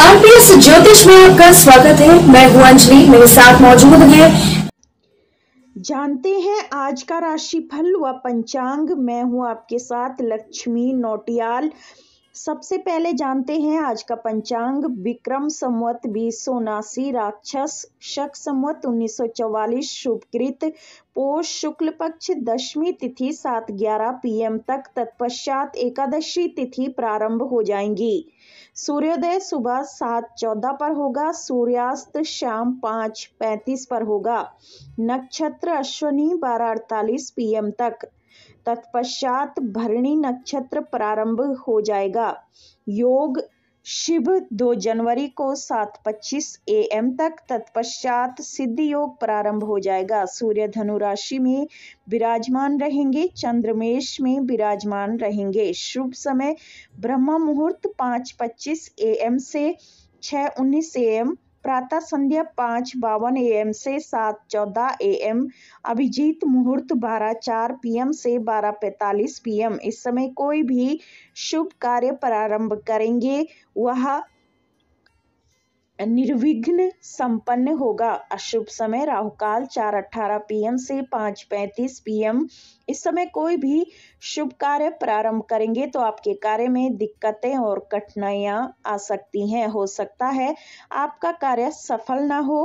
RPS ज्योतिष में आपका स्वागत है मैं हूं अंजलि मेरे साथ मौजूद है जानते हैं आज का राशिफल व पंचांग मैं हूं आपके साथ लक्ष्मी नोटियाल सबसे पहले जानते हैं आज का पंचांग विक्रम संवत बीस सौ उनासी राक्षस शक संवत चौवालीस शुभकृत पोष शुक्ल पक्ष दशमी तिथि सात ग्यारह एम तक तत्पश्चात एकादशी तिथि प्रारंभ हो जाएंगी सूर्योदय सुबह सात चौदह पर होगा सूर्यास्त शाम पाँच पैंतीस पर होगा नक्षत्र अश्वनी बारह अड़तालीस पीएम तक तत्पश्चात भरणी नक्षत्र प्रारंभ हो जाएगा योग शिव 2 जनवरी को सात पच्चीस ए एम तक तत्पश्चात सिद्धि योग प्रारंभ हो जाएगा सूर्य धनु राशि में विराजमान रहेंगे चंद्रमेश में विराजमान रहेंगे शुभ समय ब्रह्म मुहूर्त पांच पच्चीस ए एम से छः उन्नीस ए एम प्रातः संध्या पाँच बावन ए एम से सात चौदह ए एम अभिजीत मुहूर्त बारह चार पी एम से बारह पैंतालीस पी एम इस समय कोई भी शुभ कार्य प्रारंभ करेंगे वह निर्विघ्न संपन्न होगा अशुभ समय काल चार अठारह पी से पांच पैंतीस पीएम इस समय कोई भी शुभ कार्य प्रारंभ करेंगे तो आपके कार्य में दिक्कतें और कठिनाइयां आ सकती हैं हो सकता है आपका कार्य सफल ना हो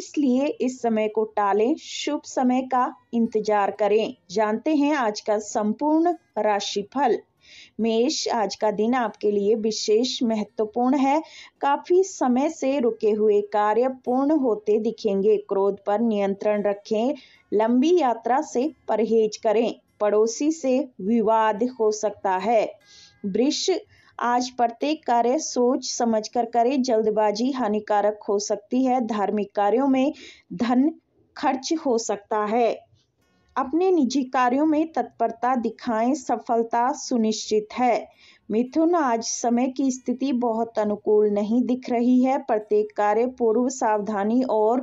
इसलिए इस समय को टालें शुभ समय का इंतजार करें जानते हैं आज का संपूर्ण राशिफल मेष आज का दिन आपके लिए विशेष महत्वपूर्ण है काफ़ी समय से रुके हुए कार्य पूर्ण होते दिखेंगे क्रोध पर नियंत्रण रखें लंबी यात्रा से परहेज करें पड़ोसी से विवाद हो सकता है वृक्ष आज प्रत्येक कार्य सोच समझकर करें जल्दबाजी हानिकारक हो सकती है धार्मिक कार्यों में धन खर्च हो सकता है अपने निजी कार्यों में तत्परता दिखाएं सफलता सुनिश्चित है मिथुन आज समय की स्थिति बहुत अनुकूल नहीं दिख रही है प्रत्येक कार्य पूर्व सावधानी और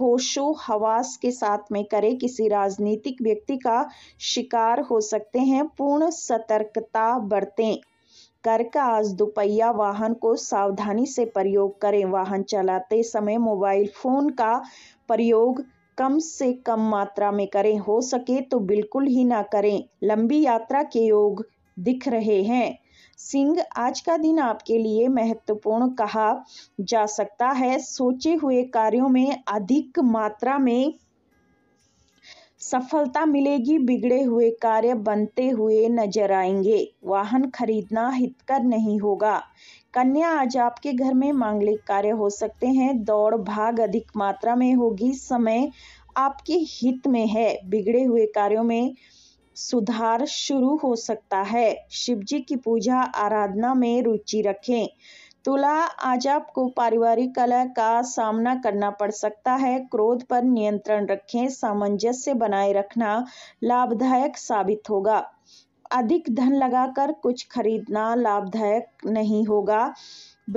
होशो हवास के साथ में करें किसी राजनीतिक व्यक्ति का शिकार हो सकते हैं पूर्ण सतर्कता बरतें कर का आज दोपहिया वाहन को सावधानी से प्रयोग करें वाहन चलाते समय मोबाइल फोन का प्रयोग कम से कम मात्रा में करें हो सके तो बिल्कुल ही ना करें लंबी यात्रा के योग दिख रहे हैं सिंह आज का दिन आपके लिए महत्वपूर्ण कहा जा सकता है सोचे हुए कार्यों में अधिक मात्रा में सफलता मिलेगी बिगड़े हुए कार्य बनते हुए नजर आएंगे वाहन खरीदना हितकर नहीं होगा कन्या आज आपके घर में मांगलिक कार्य हो सकते हैं दौड़ भाग अधिक मात्रा में होगी समय आपके हित में है बिगड़े हुए कार्यों में सुधार शुरू हो सकता है शिवजी की पूजा आराधना में रुचि रखें तुला आज आपको पारिवारिक कला का सामना करना पड़ सकता है क्रोध पर नियंत्रण रखें सामंजस्य बनाए रखना लाभदायक साबित होगा अधिक धन लगाकर कुछ खरीदना लाभदायक नहीं होगा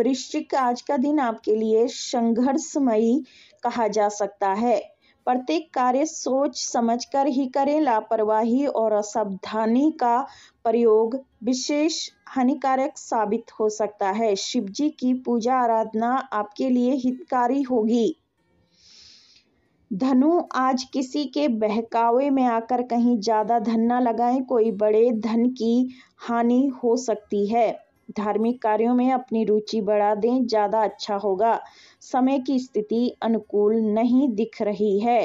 वृश्चिक आज का दिन आपके लिए संघर्षमयी कहा जा सकता है प्रत्येक कार्य सोच समझकर ही करें लापरवाही और असावधानी का प्रयोग विशेष हानिकारक साबित हो सकता है शिवजी की पूजा आराधना आपके लिए हितकारी होगी धनु आज किसी के बहकावे में आकर कहीं ज़्यादा धन ना लगाएं कोई बड़े धन की हानि हो सकती है धार्मिक कार्यों में अपनी रुचि बढ़ा दें ज़्यादा अच्छा होगा समय की स्थिति अनुकूल नहीं दिख रही है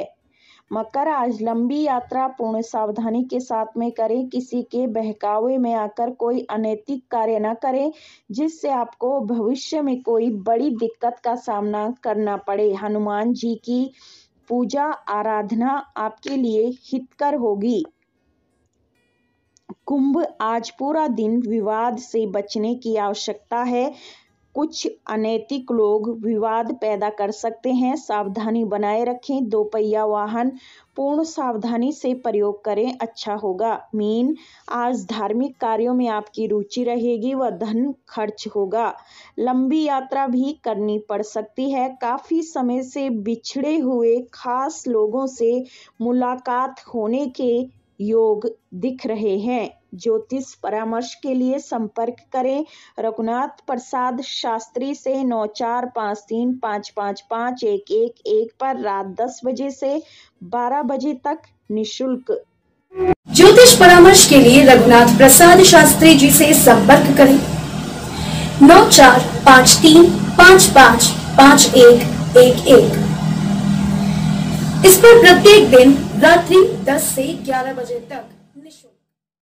मकर आज लंबी यात्रा पूर्ण सावधानी के साथ में करें किसी के बहकावे में आकर कोई अनैतिक कार्य न करें जिससे आपको भविष्य में कोई बड़ी दिक्कत का सामना करना पड़े हनुमान जी की पूजा आराधना आपके लिए हितकर होगी कुंभ आज पूरा दिन विवाद से बचने की आवश्यकता है कुछ अनैतिक लोग विवाद पैदा कर सकते हैं सावधानी बनाए रखें दोपहिया वाहन पूर्ण सावधानी से प्रयोग करें अच्छा होगा मीन आज धार्मिक कार्यों में आपकी रुचि रहेगी व धन खर्च होगा लंबी यात्रा भी करनी पड़ सकती है काफ़ी समय से बिछड़े हुए खास लोगों से मुलाकात होने के योग दिख रहे हैं ज्योतिष परामर्श के लिए संपर्क करें रघुनाथ प्रसाद शास्त्री से नौ चार पाँच तीन पाँच पाँच पाँच एक एक एक पर रात दस बजे से बारह बजे तक निशुल्क ज्योतिष परामर्श के लिए रघुनाथ प्रसाद शास्त्री जी से संपर्क करें नौ चार पाँच तीन पाँच पाँच पाँच एक एक एक इस पर प्रत्येक दिन रात्रि 10 से 11 बजे तक